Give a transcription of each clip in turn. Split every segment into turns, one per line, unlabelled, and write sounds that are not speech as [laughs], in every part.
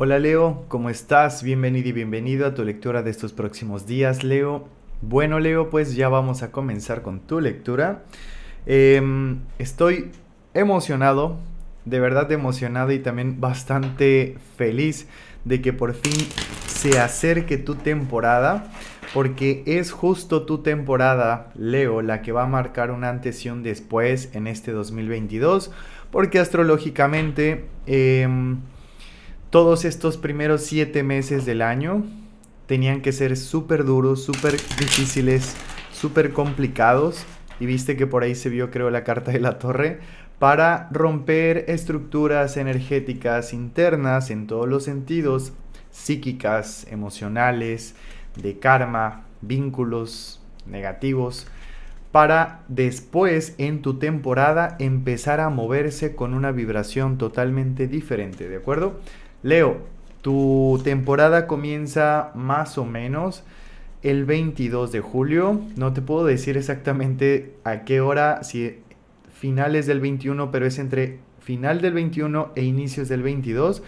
Hola Leo, ¿cómo estás? Bienvenido y bienvenido a tu lectura de estos próximos días, Leo. Bueno Leo, pues ya vamos a comenzar con tu lectura. Em, estoy emocionado, de verdad emocionado y también bastante feliz de que por fin se acerque tu temporada, porque es justo tu temporada, Leo, la que va a marcar un antes y un después en este 2022, porque astrológicamente... Em, todos estos primeros siete meses del año tenían que ser súper duros, súper difíciles, súper complicados. Y viste que por ahí se vio, creo, la carta de la torre para romper estructuras energéticas internas en todos los sentidos, psíquicas, emocionales, de karma, vínculos negativos, para después en tu temporada empezar a moverse con una vibración totalmente diferente, ¿de acuerdo? Leo, tu temporada comienza más o menos el 22 de julio. No te puedo decir exactamente a qué hora, si finales del 21, pero es entre final del 21 e inicios del 22.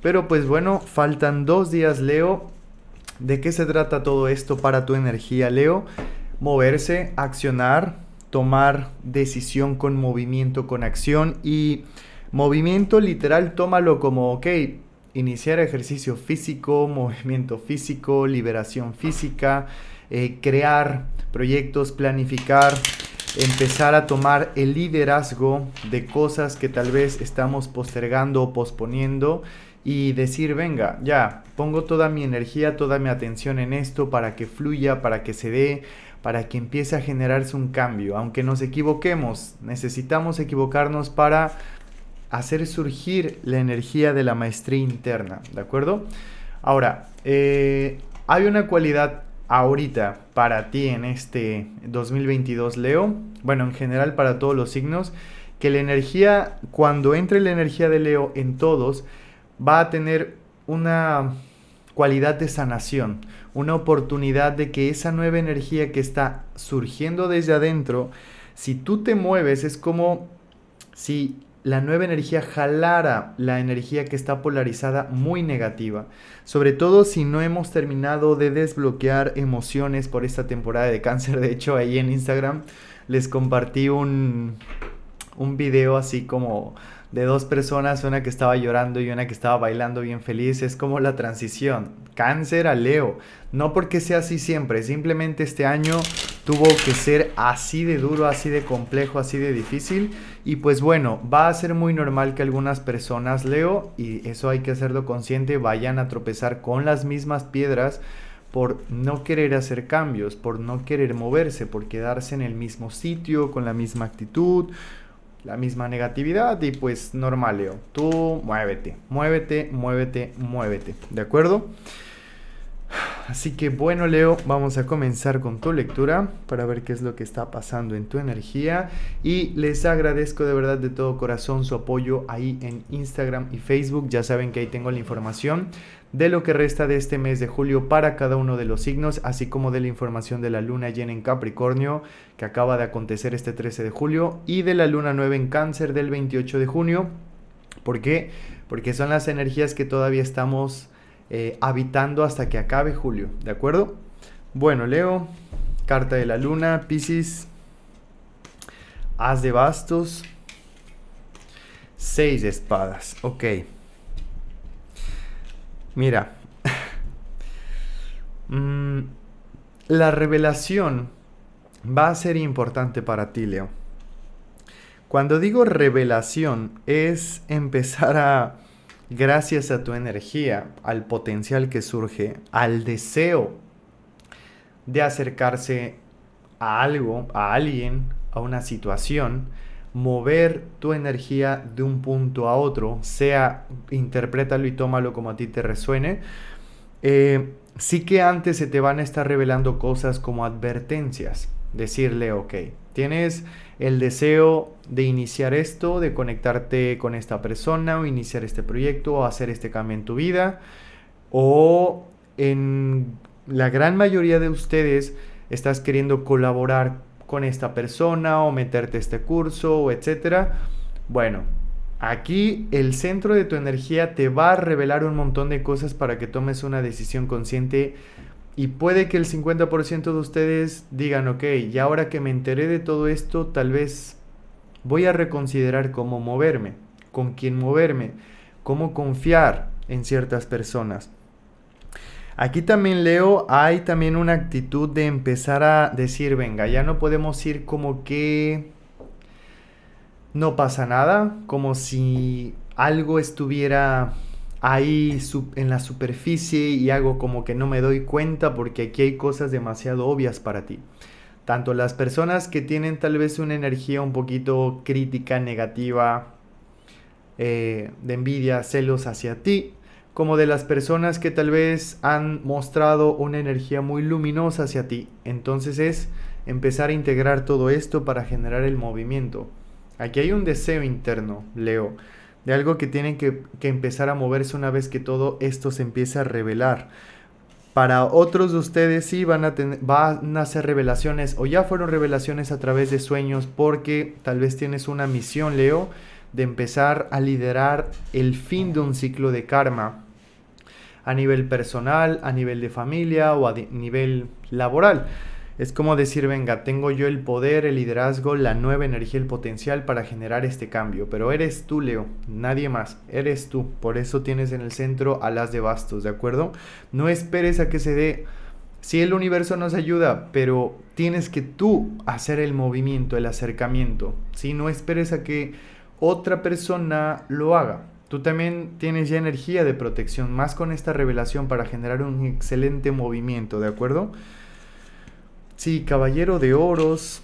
Pero pues bueno, faltan dos días, Leo. ¿De qué se trata todo esto para tu energía, Leo? Moverse, accionar, tomar decisión con movimiento, con acción y movimiento literal, tómalo como, ok, iniciar ejercicio físico, movimiento físico, liberación física, eh, crear proyectos, planificar, empezar a tomar el liderazgo de cosas que tal vez estamos postergando o posponiendo y decir, venga, ya, pongo toda mi energía, toda mi atención en esto para que fluya, para que se dé, para que empiece a generarse un cambio. Aunque nos equivoquemos, necesitamos equivocarnos para hacer surgir la energía de la maestría interna, ¿de acuerdo? Ahora, eh, hay una cualidad ahorita para ti en este 2022, Leo, bueno, en general para todos los signos, que la energía, cuando entre la energía de Leo en todos, va a tener una cualidad de sanación, una oportunidad de que esa nueva energía que está surgiendo desde adentro, si tú te mueves, es como si la nueva energía jalara la energía que está polarizada muy negativa, sobre todo si no hemos terminado de desbloquear emociones por esta temporada de cáncer. De hecho, ahí en Instagram les compartí un, un video así como de dos personas, una que estaba llorando y una que estaba bailando bien feliz. Es como la transición, cáncer a Leo. No porque sea así siempre, simplemente este año tuvo que ser así de duro, así de complejo, así de difícil y pues bueno, va a ser muy normal que algunas personas, Leo, y eso hay que hacerlo consciente, vayan a tropezar con las mismas piedras por no querer hacer cambios, por no querer moverse, por quedarse en el mismo sitio, con la misma actitud, la misma negatividad y pues normal, Leo. Tú muévete, muévete, muévete, muévete, ¿de acuerdo? Así que bueno Leo, vamos a comenzar con tu lectura para ver qué es lo que está pasando en tu energía y les agradezco de verdad de todo corazón su apoyo ahí en Instagram y Facebook, ya saben que ahí tengo la información de lo que resta de este mes de julio para cada uno de los signos, así como de la información de la luna llena en Capricornio que acaba de acontecer este 13 de julio y de la luna nueva en Cáncer del 28 de junio. ¿Por qué? Porque son las energías que todavía estamos eh, habitando hasta que acabe julio, ¿de acuerdo? Bueno, Leo, carta de la luna, Pisces, haz de bastos, seis espadas, ok. Mira, [laughs] mm, la revelación va a ser importante para ti, Leo. Cuando digo revelación es empezar a gracias a tu energía, al potencial que surge, al deseo de acercarse a algo, a alguien, a una situación, mover tu energía de un punto a otro, sea, interprétalo y tómalo como a ti te resuene, eh, sí que antes se te van a estar revelando cosas como advertencias, decirle, ok, Tienes el deseo de iniciar esto, de conectarte con esta persona o iniciar este proyecto o hacer este cambio en tu vida. O en la gran mayoría de ustedes estás queriendo colaborar con esta persona o meterte este curso etcétera. Bueno, aquí el centro de tu energía te va a revelar un montón de cosas para que tomes una decisión consciente y puede que el 50% de ustedes digan, ok, y ahora que me enteré de todo esto, tal vez voy a reconsiderar cómo moverme, con quién moverme, cómo confiar en ciertas personas. Aquí también leo, hay también una actitud de empezar a decir, venga, ya no podemos ir como que no pasa nada, como si algo estuviera ahí en la superficie y hago como que no me doy cuenta porque aquí hay cosas demasiado obvias para ti. Tanto las personas que tienen tal vez una energía un poquito crítica, negativa, eh, de envidia, celos hacia ti, como de las personas que tal vez han mostrado una energía muy luminosa hacia ti. Entonces es empezar a integrar todo esto para generar el movimiento. Aquí hay un deseo interno, Leo de algo que tienen que, empezar a moverse una vez que todo esto se empiece a revelar. Para otros de ustedes sí van a, ser van a hacer revelaciones o ya fueron revelaciones a través de sueños porque tal vez tienes una misión, Leo, de empezar a liderar el fin de un ciclo de karma a nivel personal, a nivel de familia o a nivel laboral. Es como decir, venga, tengo yo el poder, el liderazgo, la nueva energía, el potencial para generar este cambio, pero eres tú, Leo, nadie más, eres tú. Por eso tienes en el centro a las de bastos, ¿de acuerdo? No esperes a que se dé... Si el universo nos ayuda, pero tienes que tú hacer el movimiento, el acercamiento, si no esperes a que otra persona lo haga. Tú también tienes ya energía de protección, más con esta revelación para generar un excelente movimiento, ¿de acuerdo? Sí, caballero de oros.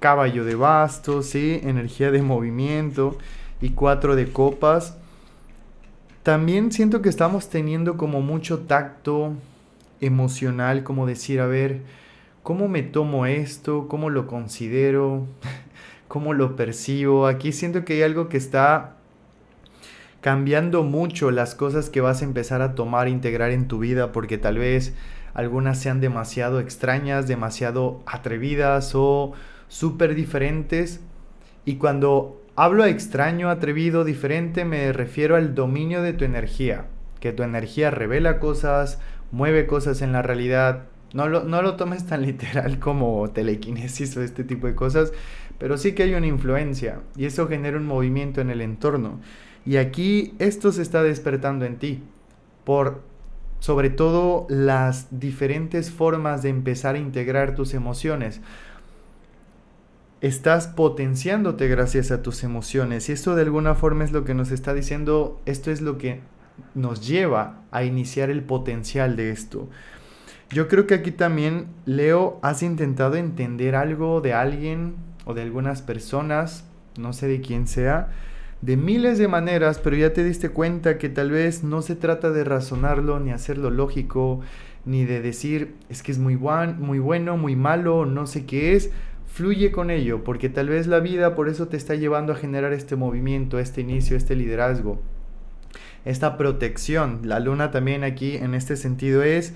Caballo de bastos, sí, energía de movimiento y cuatro de copas. También siento que estamos teniendo como mucho tacto emocional, como decir, a ver, ¿cómo me tomo esto? ¿Cómo lo considero? [laughs] ¿Cómo lo percibo? Aquí siento que hay algo que está cambiando mucho las cosas que vas a empezar a tomar, integrar en tu vida, porque tal vez algunas sean demasiado extrañas, demasiado atrevidas o súper diferentes. Y cuando hablo extraño, atrevido, diferente, me refiero al dominio de tu energía. Que tu energía revela cosas, mueve cosas en la realidad. No lo, no lo tomes tan [laughs] literal como telequinesis o este tipo de cosas, pero sí que hay una influencia y eso genera un movimiento en el entorno. Y aquí esto se está despertando en ti por sobre todo las diferentes formas de empezar a integrar tus emociones. Estás potenciándote gracias a tus emociones y esto de alguna forma es lo que nos está diciendo, esto es lo que nos lleva a iniciar el potencial de esto. Yo creo que aquí también, Leo, has intentado entender algo de alguien o de algunas personas, no sé de quién sea, de miles de maneras, pero ya te diste cuenta que tal vez no se trata de razonarlo ni hacerlo lógico, ni de decir es que es muy, buen, muy bueno, muy malo, no sé qué es. Fluye con ello, porque tal vez la vida por eso te está llevando a generar este movimiento, este inicio, este liderazgo, esta protección. La luna también aquí en este sentido es,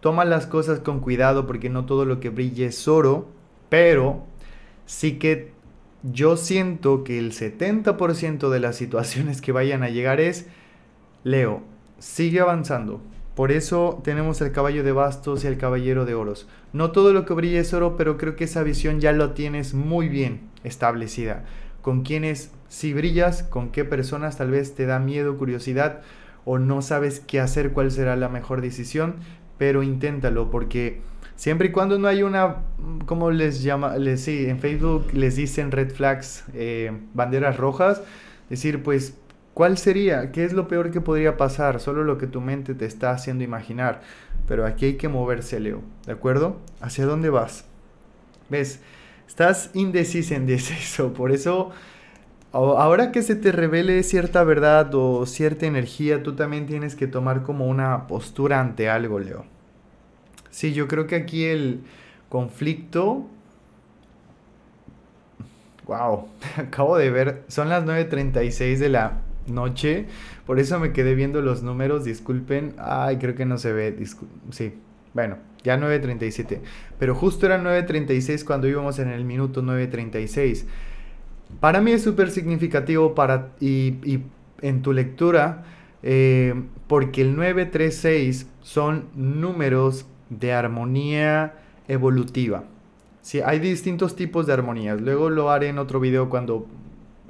toma las cosas con cuidado porque no todo lo que brille es oro, pero sí que yo siento que el 70% de las situaciones que vayan a llegar es, Leo, sigue avanzando. Por eso tenemos el caballo de bastos y el caballero de oros. No todo lo que brilla es oro, pero creo que esa visión ya lo tienes muy bien establecida. Con quiénes si brillas, con qué personas tal vez te da miedo, curiosidad o no sabes qué hacer, cuál será la mejor decisión, pero inténtalo porque Siempre y cuando no hay una, ¿cómo les llama? Les, sí, en Facebook les dicen red flags, eh, banderas rojas. Decir, pues, ¿cuál sería? ¿Qué es lo peor que podría pasar? Solo lo que tu mente te está haciendo imaginar. Pero aquí hay que moverse, Leo. ¿De acuerdo? ¿Hacia dónde vas? ¿Ves? Estás indeciso en eso. Por eso... Ahora que se te revele cierta verdad o cierta energía, tú también tienes que tomar como una postura ante algo, Leo. Sí, yo creo que aquí el conflicto... Wow, [laughs] acabo de ver, son las 9.36 de la noche, por eso me quedé viendo los números, disculpen, ay, creo que no se ve, sí, bueno, ya 9.37, pero justo era 9.36 cuando íbamos en el minuto 9.36. Para mí es súper significativo para, y, en tu lectura, eh, porque el 936 son números de armonía evolutiva. Si hay distintos tipos de armonías. Luego lo haré en otro video cuando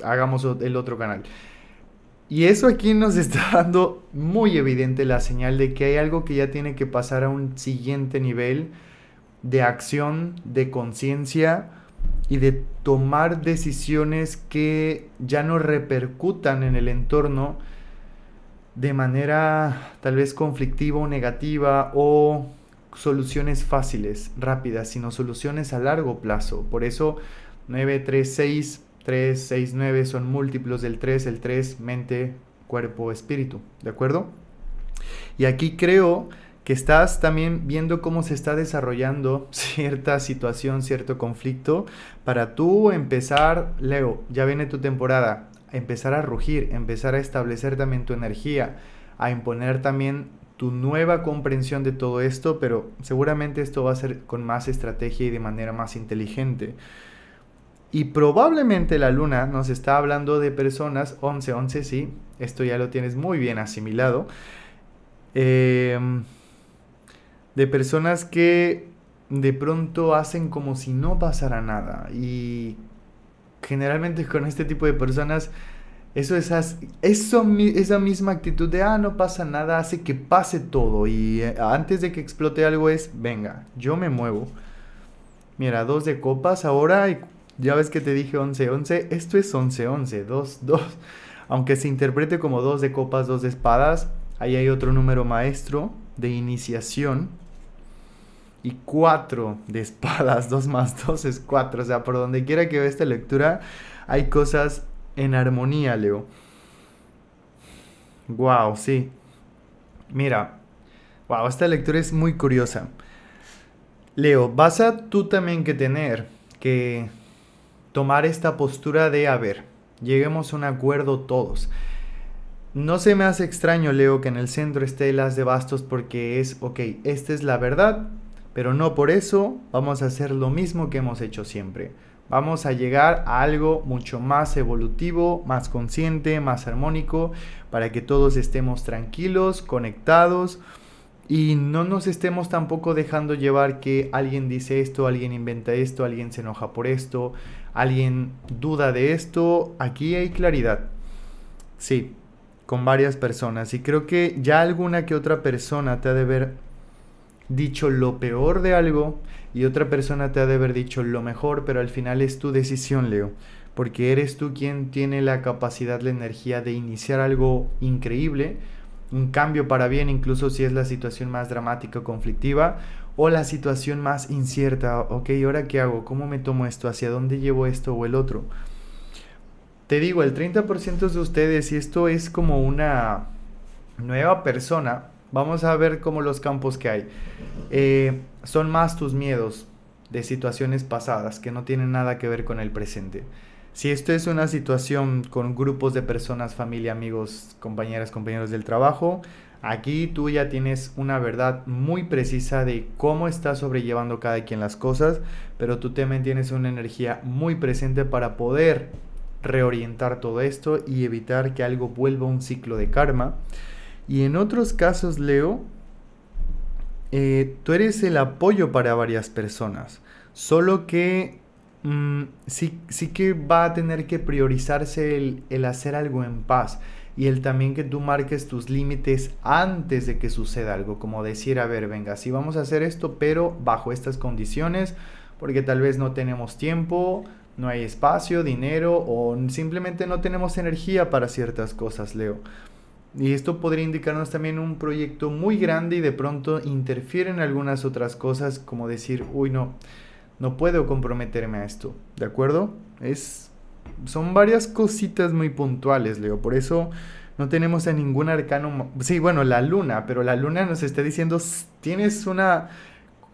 hagamos el otro canal. Y eso aquí nos [laughs] está dando muy evidente la señal de que hay algo que ya tiene que pasar a un siguiente nivel de acción, de conciencia y de tomar decisiones que ya no repercutan en el entorno de manera tal vez conflictiva o negativa o soluciones fáciles, rápidas, sino soluciones a largo plazo. Por eso 936, 369 3, son múltiplos del 3, el 3, mente, cuerpo, espíritu. ¿De acuerdo? Y aquí creo que estás también viendo cómo se está desarrollando [laughs] cierta situación, cierto conflicto, para tú empezar, Leo, ya viene tu temporada, empezar a rugir, empezar a establecer también tu energía, a imponer también tu nueva comprensión de todo esto, pero seguramente esto va a ser con más estrategia y de manera más inteligente. Y probablemente la luna nos está hablando de personas, 11, 11 sí, esto ya lo tienes muy bien asimilado, em, de personas que de pronto hacen como si no pasara nada. Y generalmente con este tipo de personas eso, esas, eso, esa misma actitud de, ah, no pasa nada, hace que pase todo. Y eh, antes de que explote algo es, venga, yo me muevo. Mira, dos de copas ahora y ya ves que te dije 11-11. Esto es 11-11, 2-2. [laughs] Aunque se interprete como dos de copas, dos de espadas, ahí hay otro número maestro de iniciación. Y cuatro de espadas, [laughs] dos más dos es cuatro, O sea, por donde quiera que vea esta lectura, hay cosas en armonía, Leo. Wow, sí. Mira, wow, esta lectura es muy curiosa. Leo, vas a tú también que tener que tomar esta postura de, a ver, lleguemos a un acuerdo todos. No se me hace extraño, Leo, que en el centro esté las de bastos porque es, ok, esta es la verdad, pero no por eso vamos a hacer lo mismo que hemos hecho siempre vamos a llegar a algo mucho más evolutivo, más consciente, más armónico, para que todos estemos tranquilos, conectados y no nos estemos tampoco dejando llevar que alguien dice esto, alguien inventa esto, alguien se enoja por esto, alguien duda de esto. Aquí hay claridad. Sí, con varias personas y creo que ya alguna que otra persona te ha de ver dicho lo peor de algo y otra persona te ha de haber dicho lo mejor, pero al final es tu decisión, Leo, porque eres tú quien tiene la capacidad, la energía de iniciar algo increíble, un cambio para bien, incluso si es la situación más dramática o conflictiva, o la situación más incierta, ok, ahora qué hago, cómo me tomo esto, hacia dónde llevo esto o el otro. Te digo, el 30% de ustedes, y esto es como una nueva persona, Vamos a ver cómo los campos que hay. Eh, son más tus miedos de situaciones pasadas que no tienen nada que ver con el presente. Si esto es una situación con grupos de personas, familia, amigos, compañeras, compañeros del trabajo, aquí tú ya tienes una verdad muy precisa de cómo está sobrellevando cada quien las cosas, pero tú también tienes una energía muy presente para poder reorientar todo esto y evitar que algo vuelva un ciclo de karma. Y en otros casos, Leo, eh, tú eres el apoyo para varias personas, solo que mm, sí, sí, que va a tener que priorizarse el, el hacer algo en paz y el también que tú marques tus límites antes de que suceda algo, como decir, a ver, venga, sí vamos a hacer esto, pero bajo estas condiciones, porque tal vez no tenemos tiempo, no hay espacio, dinero o simplemente no tenemos energía para ciertas cosas, Leo. Y esto podría indicarnos también un proyecto muy grande y de pronto interfieren algunas otras cosas como decir, uy no, no puedo comprometerme a esto, ¿de acuerdo? Es, son varias cositas muy puntuales, Leo, por eso no tenemos a ningún arcano, sí, bueno, la luna, pero la luna nos está diciendo, tienes una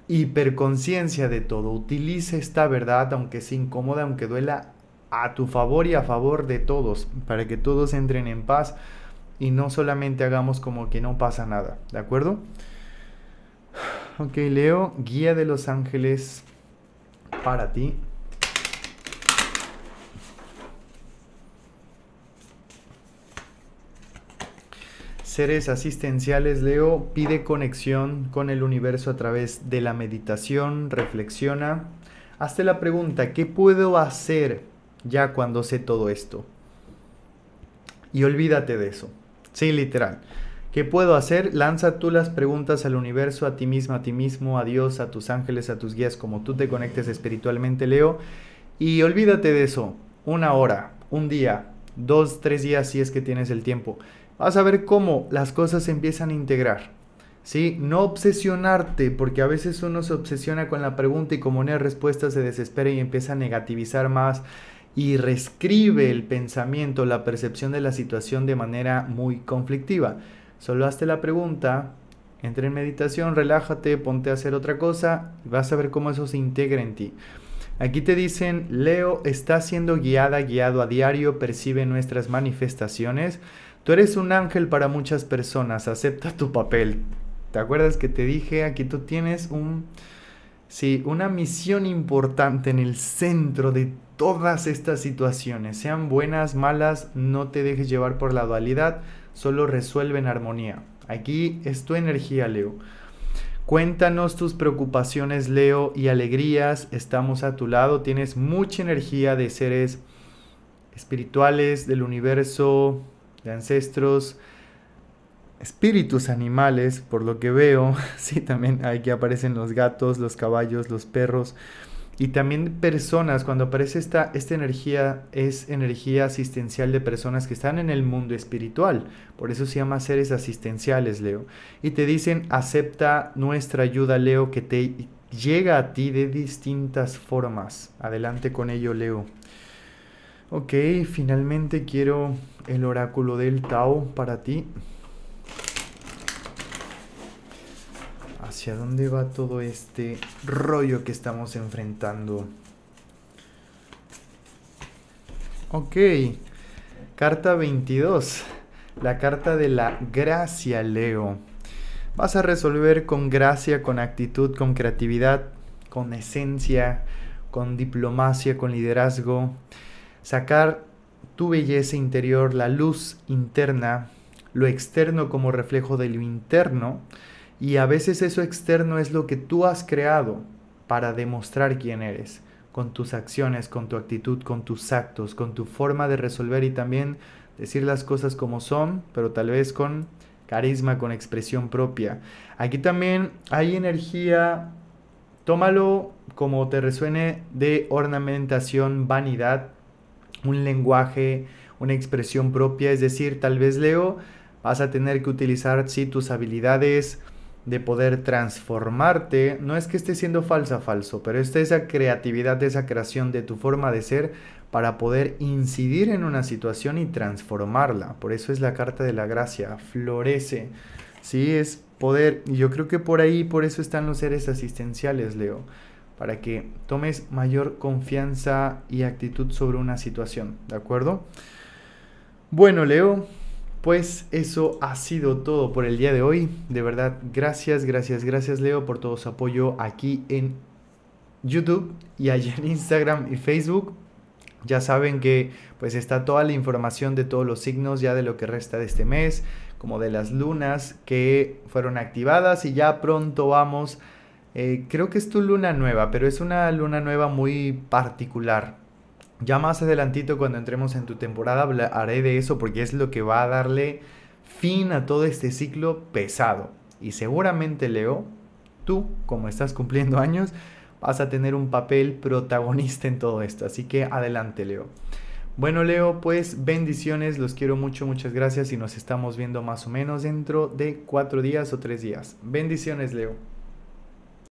hiperconciencia de todo, utiliza esta verdad, aunque sea incómoda, aunque duela, a tu favor y a favor de todos, para que todos entren en paz y no solamente hagamos como que no pasa nada, ¿de acuerdo? Ok, Leo, guía de los ángeles para ti. Seres asistenciales, Leo, pide conexión con el universo a través de la meditación, reflexiona. Hazte la pregunta, ¿qué puedo hacer ya cuando sé todo esto? Y olvídate de eso. Sí, literal. ¿Qué puedo hacer? Lanza tú las preguntas al universo, a ti mismo, a ti mismo, a Dios, a tus ángeles, a tus guías, como tú te conectes espiritualmente, Leo. Y olvídate de eso. Una hora, un día, dos, tres días, si es que tienes el tiempo. Vas a ver cómo las cosas empiezan a integrar. ¿Sí? No obsesionarte, porque a veces uno se obsesiona con la pregunta y como no hay respuesta se desespera y empieza a negativizar más y reescribe el pensamiento, la percepción de la situación de manera muy conflictiva. Solo hazte la pregunta, entra en meditación, relájate, ponte a hacer otra cosa, y vas a ver cómo eso se integra en ti. Aquí te dicen, Leo está siendo guiada, guiado a diario, percibe nuestras manifestaciones. Tú eres un ángel para muchas personas, acepta tu papel. ¿Te acuerdas que te dije? Aquí tú tienes un, ¿sí? una misión importante en el centro de todas estas situaciones, sean buenas, malas, no te dejes llevar por la dualidad, solo resuelve en armonía. Aquí es tu energía, Leo. Cuéntanos tus preocupaciones, Leo, y alegrías. Estamos a tu lado. Tienes mucha energía de seres espirituales, del universo, de ancestros, espíritus animales, por lo que veo. [laughs] Sí, también aquí aparecen los gatos, los caballos, los perros. Y también personas, cuando aparece esta, esta energía, es energía asistencial de personas que están en el mundo espiritual. Por eso se llama seres asistenciales, Leo. Y te dicen, acepta nuestra ayuda, Leo, que te llega a ti de distintas formas. Adelante con ello, Leo. Ok, finalmente quiero el oráculo del Tao para ti. hacia dónde va todo este rollo que estamos enfrentando. Ok, carta 22, la carta de la gracia, Leo. Vas a resolver con gracia, con actitud, con creatividad, con esencia, con diplomacia, con liderazgo. Sacar tu belleza interior, la luz interna, lo externo como reflejo de lo interno y a veces eso externo es lo que tú has creado para demostrar quién eres, con tus acciones, con tu actitud, con tus actos, con tu forma de resolver y también decir las cosas como son, pero tal vez con carisma, con expresión propia. Aquí también hay energía, tómalo como te resuene, de ornamentación, vanidad, un lenguaje, una expresión propia, es decir, tal vez Leo, vas a tener que utilizar sí tus habilidades, de poder transformarte, no es que esté siendo falsa, falso, pero está esa creatividad, esa creación de tu forma de ser para poder incidir en una situación y transformarla. Por eso es la carta de la gracia, florece. Sí, es poder. Y yo creo que por ahí, por eso están los seres asistenciales, Leo, para que tomes mayor confianza y actitud sobre una situación, ¿de acuerdo? Bueno, Leo, pues eso ha sido todo por el día de hoy. De verdad, gracias, gracias, gracias Leo por todo su apoyo aquí en YouTube y allá en Instagram y Facebook. Ya saben que pues está toda la información de todos los signos ya de lo que resta de este mes, como de las lunas que fueron activadas y ya pronto vamos. Eh, creo que es tu luna nueva, pero es una luna nueva muy particular. Ya más adelantito cuando entremos en tu temporada hablaré de eso porque es lo que va a darle fin a todo este ciclo pesado. Y seguramente Leo, tú como estás cumpliendo [laughs] años, vas a tener un papel protagonista en todo esto. Así que adelante Leo. Bueno Leo, pues bendiciones, los quiero mucho, muchas gracias y nos estamos viendo más o menos dentro de cuatro días o tres días. Bendiciones Leo.